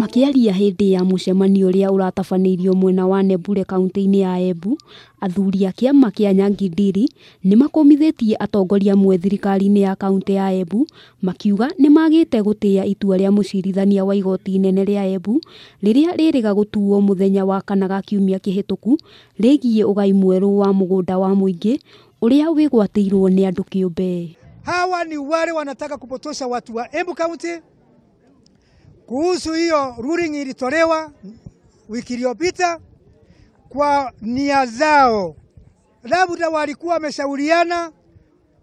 makĩaria hĩndĩ ya mucemanio ũrĩa ũratabanĩirio mwena wa nebure kauntĩ ini ya Embu athuri a kiama kia Nyangidiri ni makomithitie atongoria mwe thirikari inĩ ya kauntĩ ya Embu makiuga ni magĩte gũtĩa itua rĩa mũcirithania wa igoti inene rĩa Embu rĩrĩa rĩrĩga gũtuo mũthenya wa kana ga kiumia kĩhĩtũku rĩgiĩ ũgai mwerũ wa mũgũnda wa mũingĩ ũrĩa wigwatiirwo nĩ andũ kĩũmbe Hawa ni wale wanataka kupotosha watu wa Embu kaunti kuhusu hiyo ruling ilitolewa wiki iliyopita kwa nia zao, labda walikuwa wameshauriana,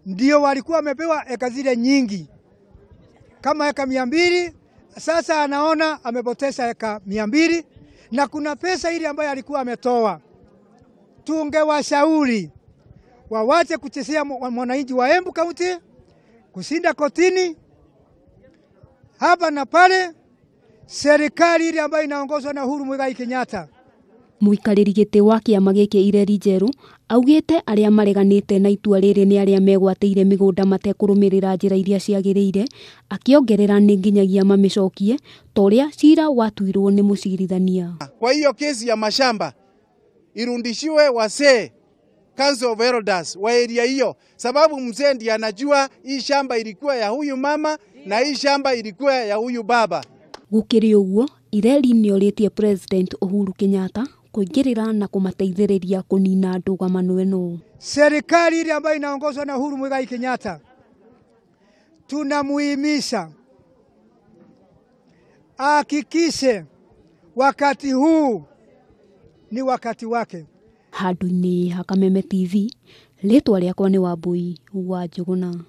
ndio walikuwa wamepewa eka zile nyingi kama eka mia mbili. Sasa anaona amepoteza eka mia mbili na kuna pesa ile ambayo alikuwa ametoa. Tungewashauri wawache kuchezea mwananchi wa Embu kaunti kushinda kotini hapa na pale serikali ile ambayo inaongozwa na Uhuru Muigai Kenyatta. Mũikarĩri gĩtĩ wa kĩama gĩkĩ Ireri Njerũ augĩte aria mareganite na itua rĩrĩ nĩ arĩa megwatĩire mĩgũnda matekũrũmĩrĩra njira iria ciagĩrĩire, akiongerera ni nginyagia mamĩcokie toria cira watuirwo ni mucirithania. Kwa hiyo kesi ya mashamba irundishiwe wasee Council of Elders wa area hiyo, sababu mzee ndiye anajua hii shamba ilikuwa ya huyu mama na hii shamba ilikuwa ya huyu baba gukiri uguo ireri oritie President Uhuru Kenyatta kuingirira na kũmateithĩrĩria kũnina ndũgamano no Serikali ile ambayo inaongozwa na Uhuru mwigai Kenyatta, tunamuhimisha ahakikishe wakati huu ni wakati wake. Handũ-inĩ ha Kameme TV, rĩtwa rĩakwa nĩ Wambui wa Njũgũna.